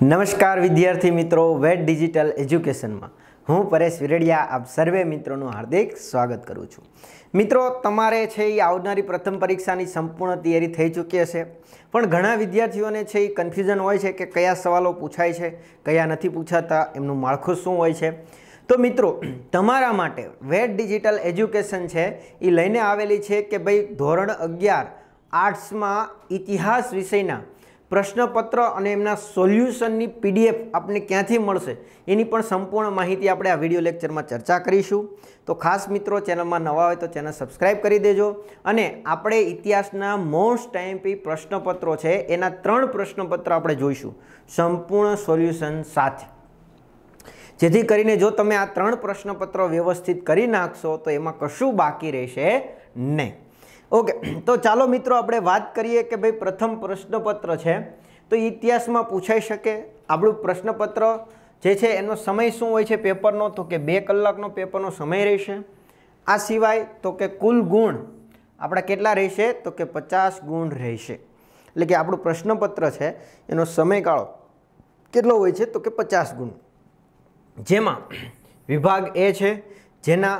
નમસ્કાર વિદ્યાર્થી મિત્રો વેટ ડિજિટલ એજ્યુકેશનમાં હું પરેશ વિરડિયા આપ સર્વે મિત્રોનું હાર્દિક સ્વાગત કરું છું મિત્રો તમારે છે એ આવનારી પ્રથમ પરીક્ષાની સંપૂર્ણ તૈયારી થઈ ચૂકી હશે પણ ઘણા વિદ્યાર્થીઓને છે એ કન્ફ્યુઝન હોય છે કે કયા સવાલો પૂછાય છે કયા નથી પૂછાતા એમનું માળખું શું હોય છે તો મિત્રો તમારા માટે વેટ ડિજિટલ એજ્યુકેશન છે એ લઈને આવેલી છે કે ભાઈ ધોરણ અગિયાર આર્ટ્સમાં ઇતિહાસ વિષયના પ્રશ્નપત્ર અને એમના સોલ્યુશનની પીડીએફ આપને ક્યાંથી મળશે એની પણ સંપૂર્ણ માહિતી આપણે આ વિડીયો લેક્ચરમાં ચર્ચા કરીશું તો ખાસ મિત્રો ચેનલમાં નવા હોય તો ચેનલ સબસ્ક્રાઈબ કરી દેજો અને આપણે ઇતિહાસના મોસ્ટ ટાઈમપી પ્રશ્નપત્રો છે એના ત્રણ પ્રશ્નપત્ર આપણે જોઈશું સંપૂર્ણ સોલ્યુશન સાથે જેથી કરીને જો તમે આ ત્રણ પ્રશ્નપત્રો વ્યવસ્થિત કરી નાખશો તો એમાં કશું બાકી રહેશે નહીં ઓકે તો ચાલો મિત્રો આપણે વાત કરીએ કે ભાઈ પ્રથમ પ્રશ્નપત્ર છે તો ઇતિહાસમાં પૂછાઈ શકે આપણું પ્રશ્નપત્ર જે છે એનો સમય શું હોય છે પેપરનો તો કે બે કલાકનો પેપરનો સમય રહેશે આ સિવાય તો કે કુલ ગુણ આપણા કેટલા રહેશે તો કે પચાસ ગુણ રહેશે એટલે કે આપણું પ્રશ્નપત્ર છે એનો સમયગાળો કેટલો હોય છે તો કે પચાસ ગુણ જેમાં વિભાગ એ છે જેના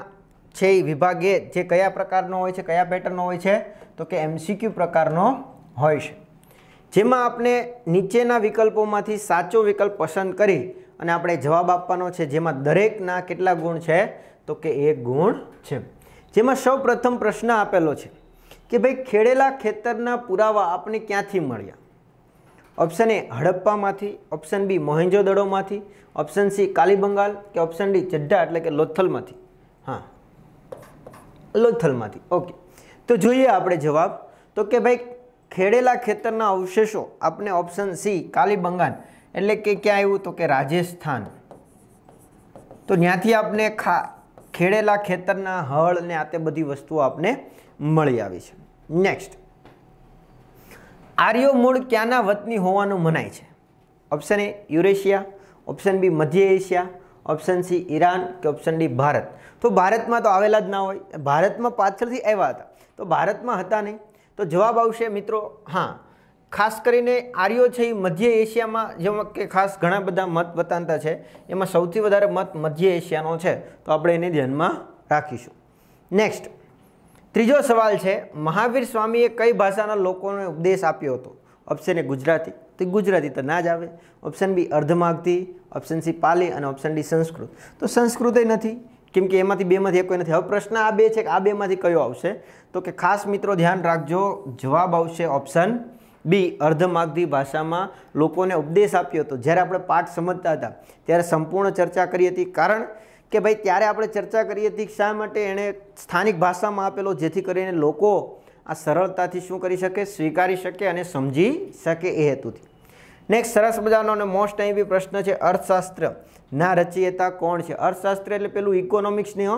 છે એ વિભાગે જે કયા પ્રકારનો હોય છે કયા પેટર્નનો હોય છે તો કે એમસીક્યુ પ્રકારનો હોય છે જેમાં આપણે નીચેના વિકલ્પોમાંથી સાચો વિકલ્પ પસંદ કરી અને આપણે જવાબ આપવાનો છે જેમાં દરેકના કેટલા ગુણ છે તો કે એક ગુણ છે જેમાં સૌ પ્રથમ પ્રશ્ન આપેલો છે કે ભાઈ ખેડેલા ખેતરના પુરાવા આપણે ક્યાંથી મળ્યા ઓપ્શન એ હડપ્પામાંથી ઓપ્શન બી મોહેન્જો દડોમાંથી ઓપ્શન સી કાલીબંગાલ કે ઓપ્શન ડી ચડ્ઢા એટલે કે લોથલમાંથી હા લોથલમાંથી ઓકે તો જોઈએ આપણે જવાબ તો કે ભાઈ ખેડેલા ખેતરના અવશેષો આપણે ઓપ્શન સી કાલીબંગાન એટલે કે ક્યાં આવ્યું તો કે રાજસ્થાન તો ત્યાંથી આપણે ખા ખેડેલા ખેતરના હળ ને આ તે બધી વસ્તુઓ આપણે મળી આવી છે નેક્સ્ટ આર્યો મૂળ ક્યાંના વતની હોવાનું મનાય છે option A Eurasia option B મધ્ય એશિયા ઓપ્શન સી ઈરાન કે ઓપ્શન ડી ભારત તો ભારતમાં તો આવેલા જ ના હોય ભારતમાં પાછળથી આવ્યા હતા તો ભારતમાં હતા નહીં તો જવાબ આવશે મિત્રો હા ખાસ કરીને આર્યો છે એ મધ્ય એશિયામાં જેમાં કે ખાસ ઘણા બધા મત વતાંતા છે એમાં સૌથી વધારે મત મધ્ય એશિયાનો છે તો આપણે એને ધ્યાનમાં રાખીશું નેક્સ્ટ ત્રીજો સવાલ છે મહાવીર સ્વામીએ કઈ ભાષાના લોકોને ઉપદેશ આપ્યો હતો ઓપ્શન એ ગુજરાતી તો ગુજરાતી તો ના જ આવે option B Ardhamagadhi option C Pali અને ઓપ્શન ડી સંસ્કૃત તો સંસ્કૃત નથી કેમકે એમાંથી બેમાંથી એક કોઈ નથી હવે પ્રશ્ન આ બે છે કે આ બેમાંથી કયો આવશે તો કે ખાસ મિત્રો ધ્યાન રાખજો જવાબ આવશે ઓપ્શન બી અર્ધમાગધી ભાષામાં લોકોને ઉપદેશ આપ્યો હતો જ્યારે આપણે પાઠ સમજતા હતા ત્યારે સંપૂર્ણ ચર્ચા કરી હતી કારણ કે ભાઈ ત્યારે આપણે ચર્ચા કરી હતી શા માટે એણે સ્થાનિક ભાષામાં આપેલો જેથી કરીને લોકો આ સરળતાથી શું કરી શકે સ્વીકારી શકે અને સમજી શકે એ હેતુથી નેક્સ્ટ સરસ મજાનો અને મોસ્ટ અહીં બી પ્રશ્ન છે અર્થશાસ્ત્ર ના રચયિતા કોણ છે અર્થશાસ્ત્ર એટલે પેલું ઇકોનોમિક્સની હો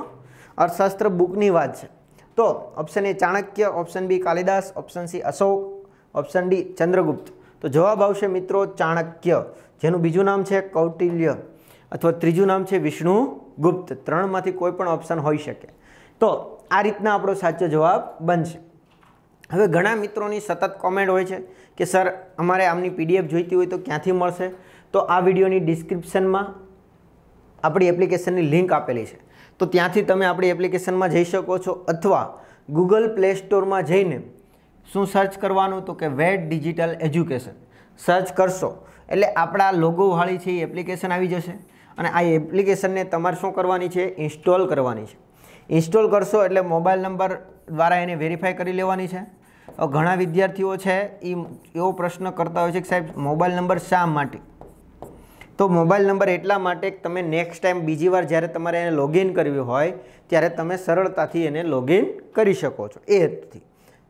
અર્થશાસ્ત્ર બુકની વાત છે તો option A Chanakya option B Kalidas option C Ashok option D Chandragupta તો જવાબ આવશે મિત્રો ચાણક્ય જેનું બીજું નામ છે કૌટિલ્ય અથવા ત્રીજું નામ છે વિષ્ણુગુપ્ત ત્રણમાંથી કોઈ પણ ઓપ્શન હોઈ શકે તો આ રીતના આપણો સાચો જવાબ બનશે હવે ઘણા મિત્રોની સતત કોમેન્ટ હોય છે કે સર અમારે આમની પીડીએફ જોઈતી હોય તો ક્યાંથી મળશે તો આ વિડીયોની ડિસ્ક્રિપ્શનમાં આપણી એપ્લિકેશનની લિંક આપેલી છે તો ત્યાંથી તમે આપણી એપ્લિકેશનમાં જઈ શકો છો અથવા ગૂગલ પ્લે સ્ટોરમાં જઈને શું સર્ચ કરવાનું તો કે વેટ ડિજિટલ એજ્યુકેશન સર્ચ કરશો એટલે આપણા લોગોવાળી છે એ એપ્લિકેશન આવી જશે અને આ એપ્લિકેશનને તમારે શું કરવાની છે ઇન્સ્ટોલ કરવાની છે ઇન્સ્ટોલ કરશો એટલે મોબાઈલ નંબર દ્વારા એને વેરીફાઈ કરી લેવાની છે ઘણા વિદ્યાર્થીઓ છે એ એવો પ્રશ્ન કરતા હોય છે કે સાહેબ મોબાઈલ નંબર શા માટે તો મોબાઈલ નંબર એટલા માટે તમે નેક્સ્ટ ટાઈમ બીજી વાર જ્યારે તમારે એને લોગિન કરવી હોય ત્યારે તમે સરળતાથી એને લોગિન કરી શકો છો એ હેતુથી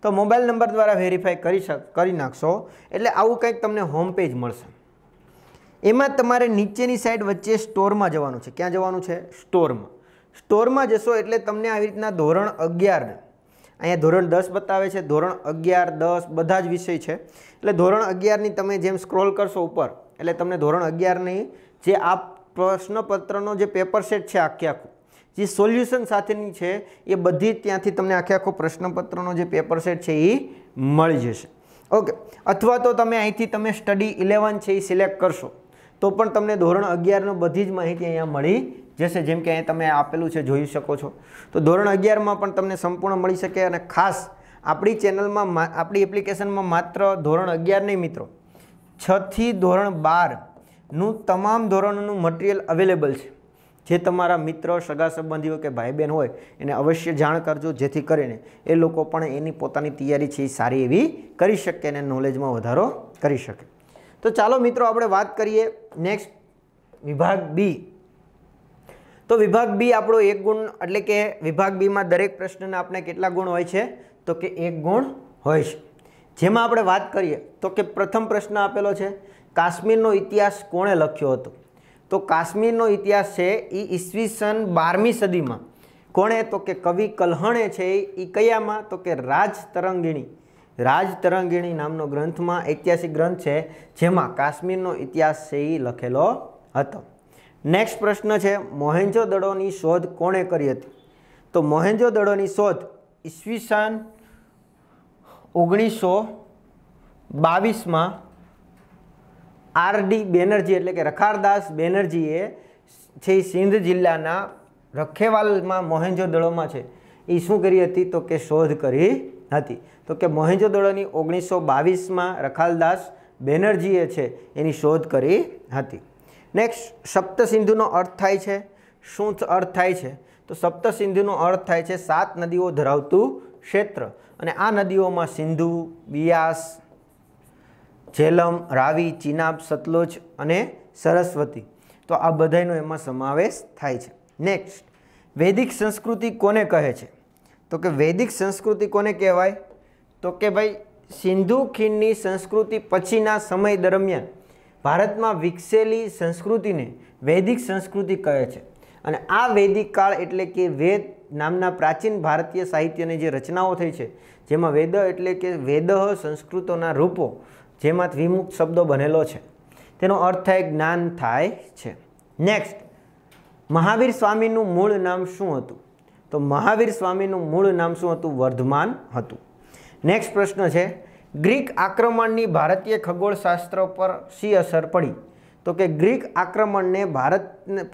તો મોબાઈલ નંબર દ્વારા વેરીફાઈ કરી શક કરી નાખશો એટલે આવું કંઈક તમને હોમ પેજ મળશે એમાં તમારે નીચેની સાઈડ વચ્ચે સ્ટોરમાં જવાનું છે ક્યાં જવાનું છે સ્ટોરમાં સ્ટોરમાં જશો એટલે તમને આવી રીતના ધોરણ અગિયાર અહીંયા ધોરણ દસ બતાવે છે ધોરણ અગિયાર દસ બધા જ વિષય છે એટલે ધોરણ અગિયારની તમે જેમ સ્ક્રોલ કરશો ઉપર એટલે તમને ધોરણ અગિયારની જે આ પ્રશ્નપત્રનો જે પેપર સેટ છે આખી આખું જે સોલ્યુશન સાથેની છે એ બધી ત્યાંથી તમને આખે આખો પ્રશ્નપત્રનો જે પેપર સેટ છે એ મળી જશે ઓકે અથવા તો તમે અહીંથી તમે સ્ટડી ઇલેવન છે એ સિલેક્ટ કરશો તો પણ તમને ધોરણ અગિયારનો બધી જ માહિતી અહીંયા મળી જશે જેમ કે અહીંયા તમે આપેલું છે જોઈ શકો છો તો ધોરણ અગિયારમાં પણ તમને સંપૂર્ણ મળી શકે અને ખાસ આપણી ચેનલમાં આપણી એપ્લિકેશનમાં માત્ર ધોરણ અગિયાર નહીં મિત્રો છથી ધોરણ બારનું તમામ ધોરણનું મટીરિયલ અવેલેબલ છે જે તમારા મિત્ર સગા સંબંધીઓ કે ભાઈ બહેન હોય એને અવશ્ય જાણ કરજો જેથી કરીને એ લોકો પણ એની પોતાની તૈયારી છે એ સારી એવી કરી શકે અને નોલેજમાં વધારો કરી શકે તો ચાલો મિત્રો આપણે વાત કરીએ નેક્સ્ટ વિભાગ બી તો વિભાગ બી આપણો એક ગુણ એટલે કે વિભાગ બીમાં દરેક પ્રશ્નના આપણે કેટલા ગુણ હોય છે તો કે એક ગુણ હોય છે જેમાં આપણે વાત કરીએ તો કે પ્રથમ પ્રશ્ન આપેલો છે કાશ્મીરનો ઇતિહાસ કોણે લખ્યો હતો તો કાશ્મીરનો ઇતિહાસ છે એ ઈસવીસન બારમી સદીમાં કોણે તો કે કવિ કલ્હણે છે એ કયામાં તો કે રાજ તરંગીણી રાજ તરંગીણી નામનો ગ્રંથમાં ઐતિહાસિક ગ્રંથ છે જેમાં કાશ્મીરનો ઇતિહાસ છે એ લખેલો હતો નેક્સ્ટ પ્રશ્ન છે મોહેન્જો દડોની શોધ કોણે કરી હતી તો મોહેન્જો દડોની શોધ ઈસવીસન ઓગણીસો બાવીસમાં આરડી બેનર્જી એટલે કે રખારદાસ બેનર્જીએ છે સિંધ જિલ્લાના રખેવાલમાં મોહેન્જો દળોમાં છે એ શું કરી હતી તો કે શોધ કરી હતી તો કે મોહેન્જો દળોની ઓગણીસો બાવીસમાં રખાલદાસ બેનર્જીએ છે એની શોધ કરી હતી નેક્સ્ટ સપ્તસિંધુનો અર્થ થાય છે શું અર્થ થાય છે તો સપ્તસિંધુનો અર્થ થાય છે સાત નદીઓ ધરાવતું ક્ષેત્ર અને આ નદીઓમાં સિંધુ બિયાસ ઝેલમ રાવી ચિનાબ સતલુજ અને સરસ્વતી તો આ બધાનો એમાં સમાવેશ થાય છે નેક્સ્ટ વૈદિક સંસ્કૃતિ કોને કહે છે તો કે વૈદિક સંસ્કૃતિ કોને કહેવાય તો કે ભાઈ સિંધુ ખીણની સંસ્કૃતિ પછીના સમય દરમિયાન ભારતમાં વિકસેલી સંસ્કૃતિને વૈદિક સંસ્કૃતિ કહે છે અને આ વૈદિક કાળ એટલે કે વેદ નામના પ્રાચીન ભારતીય સાહિત્યની જે રચનાઓ થઈ છે જેમાં વેદ એટલે કે વેદ સંસ્કૃતોના રૂપો જેમાં વિમુક્ત શબ્દો બનેલો છે તેનો અર્થ થાય જ્ઞાન થાય છે નેક્સ્ટ મહાવીર સ્વામીનું મૂળ નામ શું હતું તો મહાવીર સ્વામીનું મૂળ નામ શું હતું વર્ધમાન હતું નેક્સ્ટ પ્રશ્ન છે ગ્રીક આક્રમણની ભારતીય ખગોળશાસ્ત્ર પર શી અસર પડી તો કે ગ્રીક આક્રમણને ભારત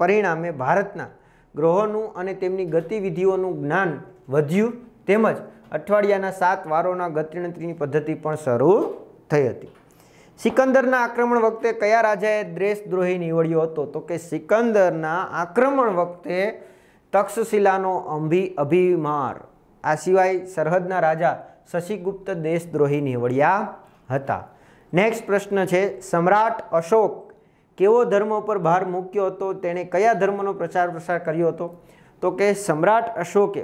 પરિણામે ભારતના ગ્રહોનું અને તેમની ગતિવિધિઓનું જ્ઞાન વધ્યું તેમજ અઠવાડિયાના સાત વારોના ગતિણતરીની પદ્ધતિ પણ શરૂ થઈ હતી સિકંદરના આક્રમણ વખતે કયા રાજાએ દેશદ્રોહી નીવડ્યો હતો તો કે સિકંદરના આક્રમણ વખતે તક્ષશિલાનો અંભી અભિમાર આ સિવાય સરહદના રાજા શશિગુપ્ત દેશદ્રોહી નીવડ્યા હતા નેક્સ્ટ પ્રશ્ન છે સમ્રાટ અશોક કેવો ધર્મ ઉપર ભાર મૂક્યો હતો તેણે કયા ધર્મનો પ્રચાર પ્રસાર કર્યો હતો તો કે સમ્રાટ અશોકે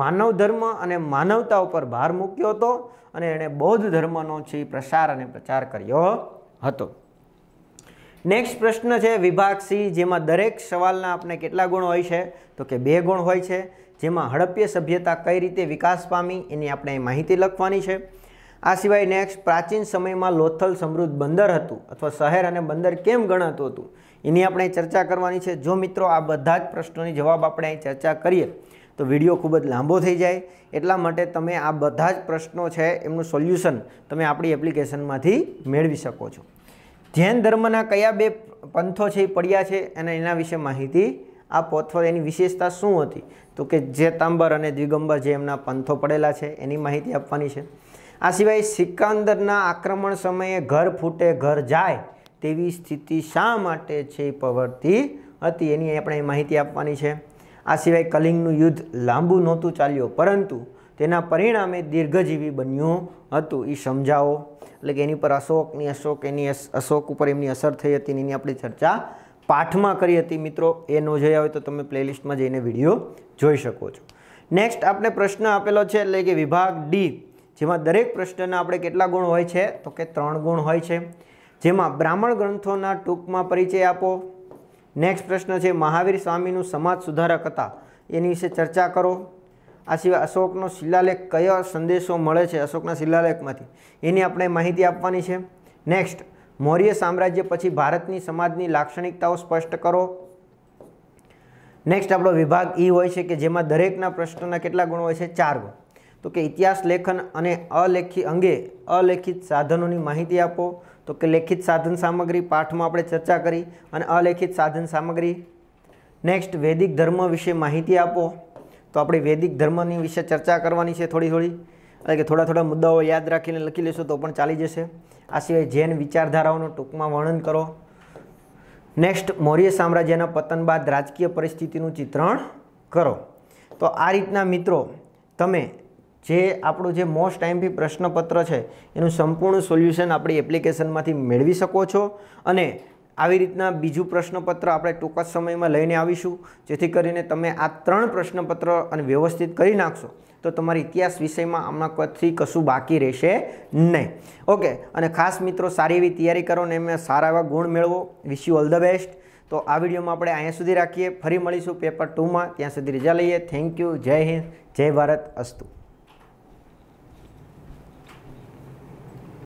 માનવ ધર્મ અને માનવતા ઉપર ભાર મૂક્યો હતો અને એણે બૌદ્ધ ધર્મનો છે પ્રસાર અને પ્રચાર કર્યો હતો નેક્સ્ટ પ્રશ્ન છે વિભાગ સી જેમાં દરેક સવાલના આપણે કેટલા ગુણ હોય છે તો કે બે ગુણ હોય છે જેમાં હડપ્ય સભ્યતા કઈ રીતે વિકાસ પામી એની આપણે માહિતી લખવાની છે આ સિવાય નેક્સ્ટ પ્રાચીન સમયમાં લોથલ સમૃદ્ધ બંદર હતું અથવા શહેર અને બંદર કેમ ગણાતું હતું એની આપણે ચર્ચા કરવાની છે જો મિત્રો આ બધા જ પ્રશ્નોની જવાબ આપણે અહીં ચર્ચા કરીએ તો વિડીયો ખૂબ જ લાંબો થઈ જાય એટલા માટે તમે આ બધા જ પ્રશ્નો છે એમનું સોલ્યુશન તમે આપણી એપ્લિકેશનમાંથી મેળવી શકો છો જૈન ધર્મના કયા બે પંથો છે એ પડ્યા છે અને એના વિશે માહિતી આપો અથવા એની વિશેષતા શું હતી તો કે જે તાંબર અને દ્વિગંબર જે એમના પંથો પડેલા છે એની માહિતી આપવાની છે આ સિવાય સિકંદરના આક્રમણ સમયે ઘર ફૂટે ઘર જાય તેવી સ્થિતિ શા માટે છે પ્રવર્તી હતી એની આપણે માહિતી આપવાની છે આ સિવાય કલિંગનું યુદ્ધ લાંબુ નહોતું ચાલ્યું પરંતુ તેના પરિણામે દીર્ઘજીવી બન્યું હતું એ સમજાવો એટલે કે એની પર અશોકની અશોક એની અશોક ઉપર એમની અસર થઈ હતી એની આપણી ચર્ચા પાઠમાં કરી હતી મિત્રો એ ન જોયા હોય તો તમે પ્લેલિસ્ટમાં જઈને વિડીયો જોઈ શકો છો નેક્સ્ટ આપણે પ્રશ્ન આપેલો છે એટલે કે વિભાગ ડી જેમાં દરેક પ્રશ્નના આપણે કેટલા ગુણ હોય છે તો કે ત્રણ ગુણ હોય છે જેમાં બ્રાહ્મણ ગ્રંથોના ટૂંકમાં પરિચય આપો નેક્સ્ટ પ્રશ્ન છે મહાવીર સ્વામીનું સમાજ સુધારક હતા એની વિશે ચર્ચા કરો આ સિવાય અશોકનો શિલાલેખ કયો સંદેશો મળે છે અશોકના શિલાલેખમાંથી એની આપણે માહિતી આપવાની છે નેક્સ્ટ મૌર્ય સામ્રાજ્ય પછી ભારતની સમાજની લાક્ષણિકતાઓ સ્પષ્ટ કરો નેક્સ્ટ આપણો વિભાગ એ e હોય છે કે જેમાં દરેકના પ્રશ્નના કેટલા ગુણ હોય છે ચાર ગુણ તો કે ઇતિહાસ લેખન અને અલેખી અંગે અલેખિત સાધનોની માહિતી આપો તો કે લેખિત સાધન સામગ્રી પાઠમાં આપણે ચર્ચા કરી અને અલેખિત સાધન સામગ્રી નેક્સ્ટ વૈદિક ધર્મ વિશે માહિતી આપો તો આપણે વૈદિક ધર્મની વિશે ચર્ચા કરવાની છે થોડી થોડી એટલે કે થોડા થોડા મુદ્દાઓ યાદ રાખીને લખી લેશો તો પણ ચાલી જશે આ સિવાય જૈન વિચારધારાઓનું ટૂંકમાં વર્ણન કરો નેક્સ્ટ મૌર્ય સામ્રાજ્યના પતન બાદ રાજકીય પરિસ્થિતિનું ચિત્રણ કરો તો આ રીતના મિત્રો તમે જે આપણું જે મોસ્ટ ટાઈમ બી પ્રશ્નપત્ર છે એનું સંપૂર્ણ સોલ્યુશન આપણી એપ્લિકેશનમાંથી મેળવી શકો છો અને આવી રીતના બીજું પ્રશ્નપત્ર આપણે ટૂંક જ સમયમાં લઈને આવીશું જેથી કરીને તમે આ ત્રણ પ્રશ્નપત્ર અને વ્યવસ્થિત કરી નાખશો તો તમારી ઇતિહાસ વિષયમાં આમના કથી કશું બાકી રહેશે નહીં ઓકે અને ખાસ મિત્રો સારી એવી તૈયારી કરો ને એમને સારા એવા ગુણ મેળવો wish you all the best તો આ વિડીયોમાં આપણે અહીંયા સુધી રાખીએ ફરી મળીશું પેપર ટુમાં ત્યાં સુધી રજા લઈએ થેન્ક યુ જય હિન્દ જય ભારત અસ્તુ